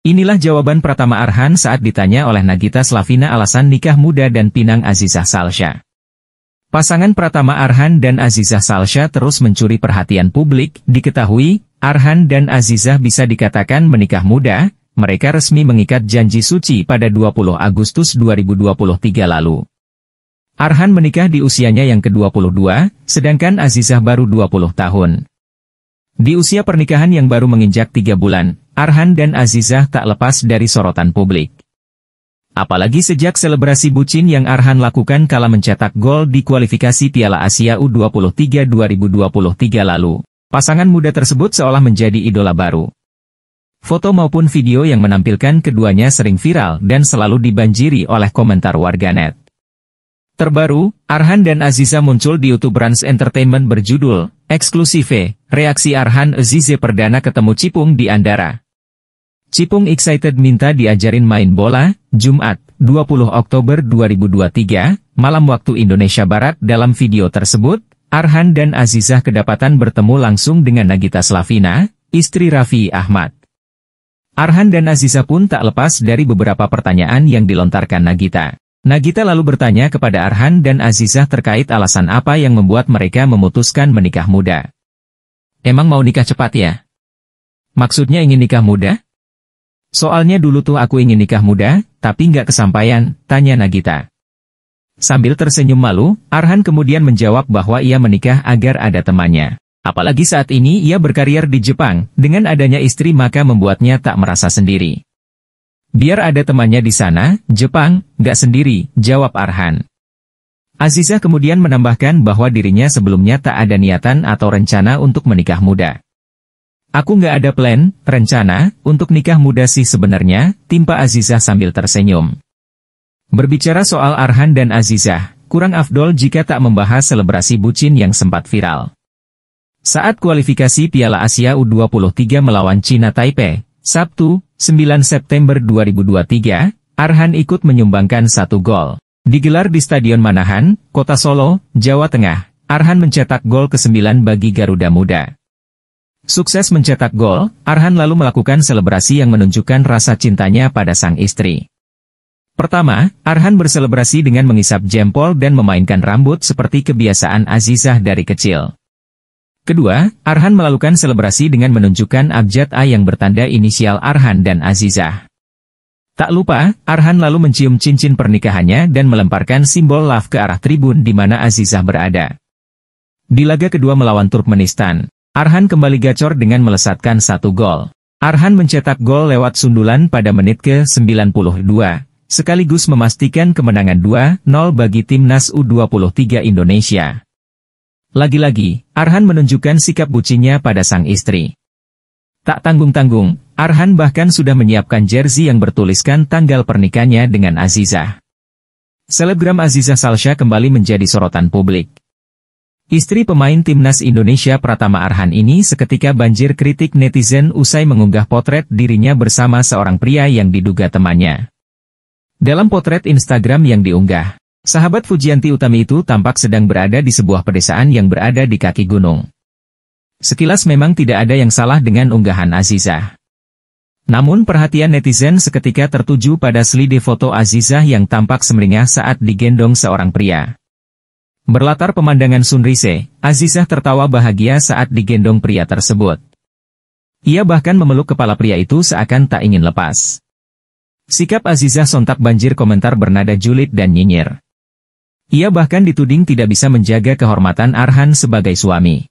Inilah jawaban Pratama Arhan saat ditanya oleh Nagita Slavina alasan nikah muda dan Pinang Azizah Salsha. Pasangan Pratama Arhan dan Azizah Salsha terus mencuri perhatian publik, diketahui, Arhan dan Azizah bisa dikatakan menikah muda, mereka resmi mengikat janji suci pada 20 Agustus 2023 lalu. Arhan menikah di usianya yang ke-22, sedangkan Azizah baru 20 tahun. Di usia pernikahan yang baru menginjak 3 bulan, Arhan dan Azizah tak lepas dari sorotan publik. Apalagi sejak selebrasi bucin yang Arhan lakukan kala mencetak gol di kualifikasi Piala Asia U23 2023 lalu, pasangan muda tersebut seolah menjadi idola baru. Foto maupun video yang menampilkan keduanya sering viral dan selalu dibanjiri oleh komentar warganet. Terbaru, Arhan dan Aziza muncul di YouTube Rans Entertainment berjudul, Eksklusive, Reaksi Arhan Azize Perdana Ketemu Cipung di Andara. Cipung Excited minta diajarin main bola, Jumat, 20 Oktober 2023, malam waktu Indonesia Barat dalam video tersebut, Arhan dan Azizah kedapatan bertemu langsung dengan Nagita Slavina, istri Raffi Ahmad. Arhan dan Azizah pun tak lepas dari beberapa pertanyaan yang dilontarkan Nagita. Nagita lalu bertanya kepada Arhan dan Azizah terkait alasan apa yang membuat mereka memutuskan menikah muda. Emang mau nikah cepat ya? Maksudnya ingin nikah muda? Soalnya dulu tuh aku ingin nikah muda, tapi nggak kesampaian, tanya Nagita. Sambil tersenyum malu, Arhan kemudian menjawab bahwa ia menikah agar ada temannya. Apalagi saat ini ia berkarier di Jepang, dengan adanya istri maka membuatnya tak merasa sendiri. Biar ada temannya di sana, Jepang, nggak sendiri, jawab Arhan. Aziza kemudian menambahkan bahwa dirinya sebelumnya tak ada niatan atau rencana untuk menikah muda. Aku nggak ada plan, rencana, untuk nikah muda sih sebenarnya, timpa Azizah sambil tersenyum. Berbicara soal Arhan dan Azizah, kurang afdol jika tak membahas selebrasi bucin yang sempat viral. Saat kualifikasi Piala Asia U23 melawan Cina Taipei, Sabtu, 9 September 2023, Arhan ikut menyumbangkan satu gol. Digelar di Stadion Manahan, Kota Solo, Jawa Tengah, Arhan mencetak gol ke-9 bagi Garuda Muda. Sukses mencetak gol, Arhan lalu melakukan selebrasi yang menunjukkan rasa cintanya pada sang istri. Pertama, Arhan berselebrasi dengan mengisap jempol dan memainkan rambut seperti kebiasaan Azizah dari kecil. Kedua, Arhan melakukan selebrasi dengan menunjukkan abjad A yang bertanda inisial Arhan dan Azizah. Tak lupa, Arhan lalu mencium cincin pernikahannya dan melemparkan simbol love ke arah tribun di mana Azizah berada. Di laga kedua melawan Turkmenistan, Arhan kembali gacor dengan melesatkan satu gol. Arhan mencetak gol lewat sundulan pada menit ke-92, sekaligus memastikan kemenangan 2-0 bagi timnas U23 Indonesia. Lagi-lagi, Arhan menunjukkan sikap bucinnya pada sang istri. Tak tanggung-tanggung, Arhan bahkan sudah menyiapkan jersey yang bertuliskan tanggal pernikahannya dengan Aziza. Selebgram Aziza Salsha kembali menjadi sorotan publik. Istri pemain timnas Indonesia Pratama Arhan ini seketika banjir kritik netizen usai mengunggah potret dirinya bersama seorang pria yang diduga temannya. Dalam potret Instagram yang diunggah, sahabat Fujianti Utami itu tampak sedang berada di sebuah pedesaan yang berada di kaki gunung. Sekilas memang tidak ada yang salah dengan unggahan Azizah. Namun perhatian netizen seketika tertuju pada slide foto Azizah yang tampak semeringah saat digendong seorang pria. Berlatar pemandangan Sunrise, Azizah tertawa bahagia saat digendong pria tersebut. Ia bahkan memeluk kepala pria itu seakan tak ingin lepas. Sikap Azizah sontak banjir komentar bernada julid dan nyinyir. Ia bahkan dituding tidak bisa menjaga kehormatan Arhan sebagai suami.